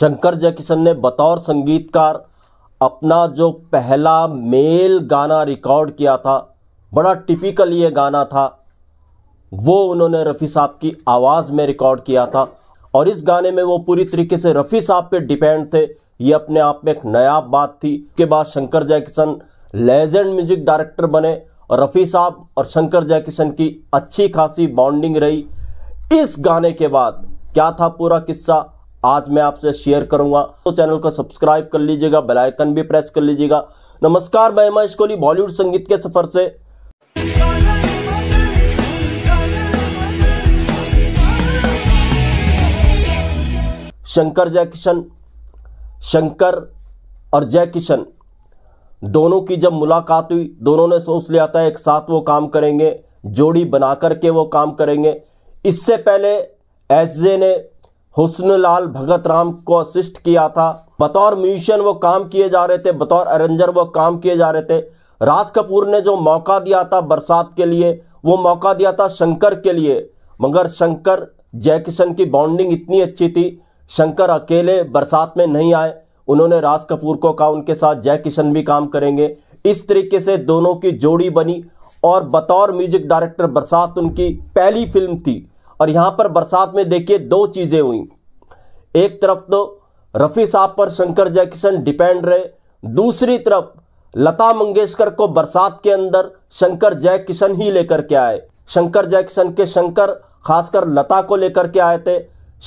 शंकर जयकिशन ने बतौर संगीतकार अपना जो पहला मेल गाना रिकॉर्ड किया था बड़ा टिपिकल ये गाना था वो उन्होंने रफ़ी साहब की आवाज़ में रिकॉर्ड किया था और इस गाने में वो पूरी तरीके से रफ़ी साहब पे डिपेंड थे ये अपने आप में एक नया बात थी के बाद Shankar Jaikishan legend music director बने और रफ़ी साहब और शंकर जयकिशन की अच्छी खासी बॉन्डिंग रही इस गाने के बाद क्या था पूरा किस्सा आज मैं आपसे शेयर करूंगा तो चैनल को सब्सक्राइब कर लीजिएगा बेल आइकन भी प्रेस कर लीजिएगा नमस्कार मैं महेश कोहली बॉलीवुड संगीत के सफर से शंकर जयकिशन शंकर और जयकिशन दोनों की जब मुलाकात हुई दोनों ने सोच लिया था एक साथ वो काम करेंगे जोड़ी बना के वो काम करेंगे इससे पहले एस जे ने लाल भगत राम को असिस्ट किया था बतौर म्यूजिशियन वो काम किए जा रहे थे बतौर अरेंजर वो काम किए जा रहे थे राज कपूर ने जो मौका दिया था बरसात के लिए वो मौका दिया था शंकर के लिए मगर शंकर जयकिशन की बॉन्डिंग इतनी अच्छी थी शंकर अकेले बरसात में नहीं आए उन्होंने राज कपूर को कहा उनके साथ जय किशन भी काम करेंगे इस तरीके से दोनों की जोड़ी बनी और बतौर म्यूजिक डायरेक्टर बरसात उनकी पहली फिल्म थी और यहां पर बरसात में देखिए दो चीज़ें हुई एक तरफ तो रफ़ी साहब पर शंकर जयकिशन डिपेंड रहे दूसरी तरफ लता मंगेशकर को बरसात के अंदर शंकर जयकिशन ही लेकर के आए शंकर जयकिशन के शंकर खासकर लता को लेकर के आए थे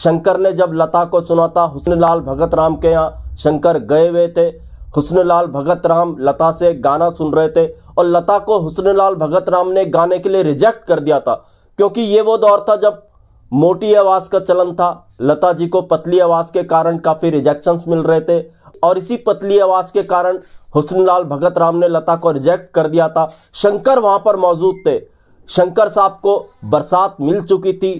शंकर ने जब लता को सुना था हुसन लाल भगत राम के यहाँ शंकर गए हुए थे हुसन लाल भगत राम लता से गाना सुन रहे थे और लता को हुसन लाल भगत राम ने गाने के लिए रिजेक्ट कर दिया था क्योंकि ये वो दौर था जब मोटी आवाज का चलन था लता जी को पतली आवाज के कारण काफी रिजेक्शन मिल रहे थे और इसी पतली आवाज के कारण हुसनलाल भगत राम ने लता को रिजेक्ट कर दिया था शंकर वहां पर मौजूद थे शंकर साहब को बरसात मिल चुकी थी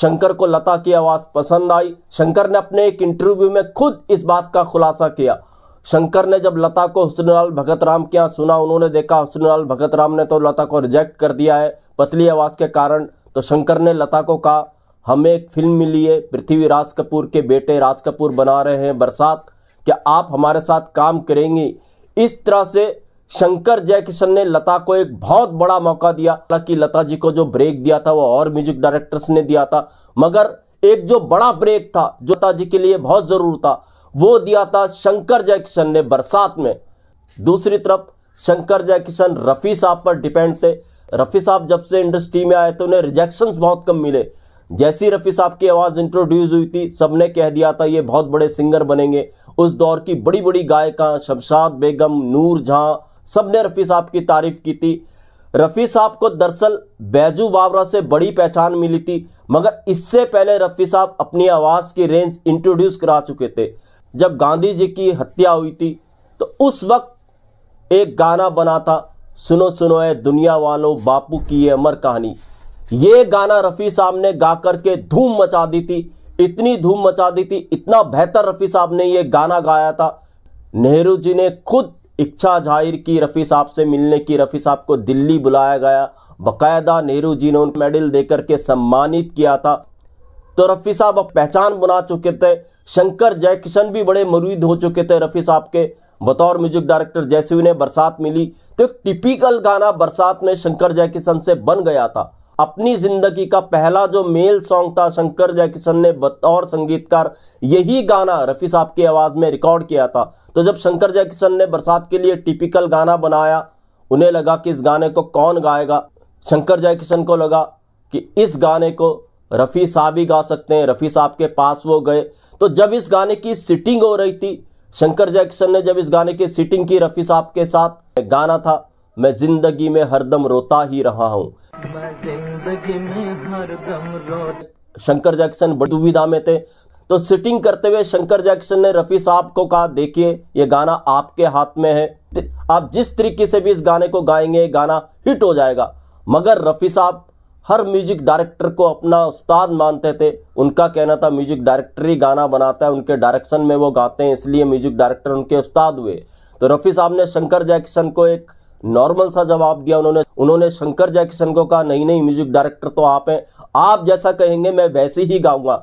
शंकर को लता की आवाज़ पसंद आई शंकर ने अपने एक इंटरव्यू में खुद इस बात का खुलासा किया शंकर ने जब लता को हुसनलाल भगत राम के यहाँ सुना उन्होंने देखा हुसनलाल भगत राम ने तो लता को रिजेक्ट कर दिया है पतली आवाज़ के कारण तो शंकर ने लता को कहा हमें एक फिल्म मिली है पृथ्वी राज कपूर के बेटे राज कपूर बना रहे हैं बरसात क्या आप हमारे साथ काम करेंगी इस तरह से शंकर जयकिशन ने लता को एक बहुत बड़ा मौका दिया हालांकि लता जी को जो ब्रेक दिया था वो और म्यूजिक डायरेक्टर्स ने दिया था मगर एक जो बड़ा ब्रेक था जो लता जी के लिए बहुत जरूर था वो दिया था शंकर जयकिशन ने बरसात में दूसरी तरफ शंकर जयकिशन रफ़ी साहब पर डिपेंड थे रफ़ी साहब जब से इंडस्ट्री में आए तो उन्हें रिजेक्शंस बहुत कम मिले जैसी रफ़ी साहब की आवाज़ इंट्रोड्यूस हुई थी सबने कह दिया था ये बहुत बड़े सिंगर बनेंगे उस दौर की बड़ी बड़ी गायिका शमशाद बेगम नूर जहां सब ने रफ़ी साहब की तारीफ की थी रफ़ी साहब को दरअसल बैजू बाबरा से बड़ी पहचान मिली थी मगर इससे पहले रफ़ी साहब अपनी आवाज़ की रेंज इंट्रोड्यूस करा चुके थे जब गांधी जी की हत्या हुई थी तो उस वक्त एक गाना बना था सुनो सुनो है दुनिया वालों बापू की ये अमर कहानी ये गाना रफ़ी साहब ने गा करके धूम मचा दी थी इतनी धूम मचा दी थी इतना बेहतर रफ़ी साहब ने ये गाना गाया था नेहरू जी ने खुद इच्छा जाहिर की रफ़ी साहब से मिलने की रफ़ी साहब को दिल्ली बुलाया गया बकायदा नेहरू जी ने उन मेडल देकर के सम्मानित किया था तो रफ़ी साहब अब पहचान बना चुके थे शंकर जयकिशन भी बड़े मरूद हो चुके थे रफ़ी साहब के बतौर म्यूजिक डायरेक्टर जैसे उन्हें बरसात मिली तो एक टिपिकल गाना बरसात में शंकर जयकिशन से बन गया था अपनी जिंदगी का पहला जो मेल सॉन्ग था शंकर जयकिशन ने बतौर संगीतकार यही गाना रफ़ी साहब की आवाज़ में रिकॉर्ड किया था तो जब शंकर जयकिशन ने बरसात के लिए टिपिकल गाना बनाया उन्हें लगा कि इस गाने को कौन गाएगा शंकर जयकिशन को लगा कि इस गाने को रफ़ी साहब ही गा सकते हैं रफ़ी साहब के पास वो गए तो जब इस गाने की सिटिंग हो रही थी शंकर जैक्सन ने जब इस गाने की सीटिंग की रफ़ी साहब के साथ गाना था मैं जिंदगी में हरदम रोता ही रहा हूँ शंकर जैक्सन बड़ी दुविधा में थे तो सिटिंग करते हुए शंकर जैक्सन ने रफ़ी साहब को कहा देखिए ये गाना आपके हाथ में है आप जिस तरीके से भी इस गाने को गाएंगे गाना हिट हो जाएगा मगर रफ़ी साहब हर म्यूजिक डायरेक्टर को अपना उस्ताद मानते थे उनका कहना था म्यूजिक डायरेक्टर ही गाना बनाता है उनके डायरेक्शन में वो गाते हैं इसलिए म्यूजिक डायरेक्टर उनके उस्ताद हुए तो रफ़ी साहब ने शंकर जैक्सन को एक नॉर्मल सा जवाब दिया उन्होंने उन्होंने शंकर जैक्सन को कहा नहीं नहीं म्यूजिक डायरेक्टर तो आप हैं आप जैसा कहेंगे मैं वैसे ही गाऊंगा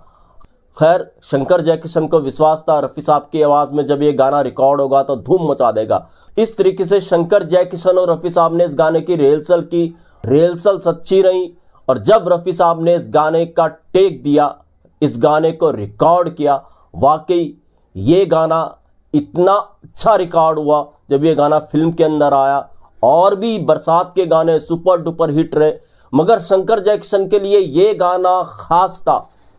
खैर शंकर जयकिशन को विश्वास था रफ़ी साहब की आवाज़ में जब ये गाना रिकॉर्ड होगा तो धूम मचा देगा इस तरीके से शंकर जयकिशन और रफ़ी साहब ने इस गाने की रिहर्सल की रिहर्सल सच्ची रही और जब रफ़ी साहब ने इस गाने का टेक दिया इस गाने को रिकॉर्ड किया वाकई ये गाना इतना अच्छा रिकॉर्ड हुआ जब ये गाना फिल्म के अंदर आया और भी बरसात के गाने सुपर डुपर हिट रहे मगर शंकर जयकिशन के लिए ये गाना खास था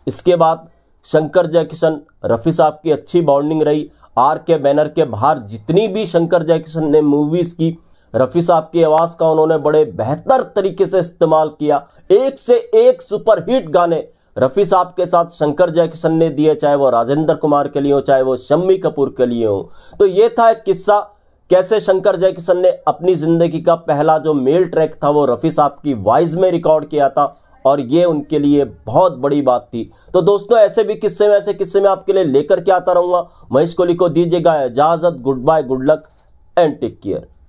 इसके बाद शंकर जयकिशन रफ़ी साहब की अच्छी बॉन्डिंग रही आर के बैनर के बाहर जितनी भी शंकर जयकिशन ने मूवीज़ की रफ़ी साहब की आवाज़ का उन्होंने बड़े बेहतर तरीके से इस्तेमाल किया एक से एक सुपरहिट गाने रफ़ी साहब के साथ शंकर जयकिशन ने दिए चाहे वो राजेंद्र कुमार के लिए हो चाहे वो शम्मी कपूर के लिए हो तो ये था एक किस्सा कैसे शंकर जयकिशन ने अपनी ज़िंदगी का पहला जो मेल ट्रैक था वो रफ़ी साहब की वॉइस में रिकॉर्ड किया था और ये उनके लिए बहुत बड़ी बात थी तो दोस्तों ऐसे भी किस्से में ऐसे किस्से में आपके लिए लेकर के आता रहूंगा महेश कोहली को दीजिएगा इजाज़त goodbye good luck and take care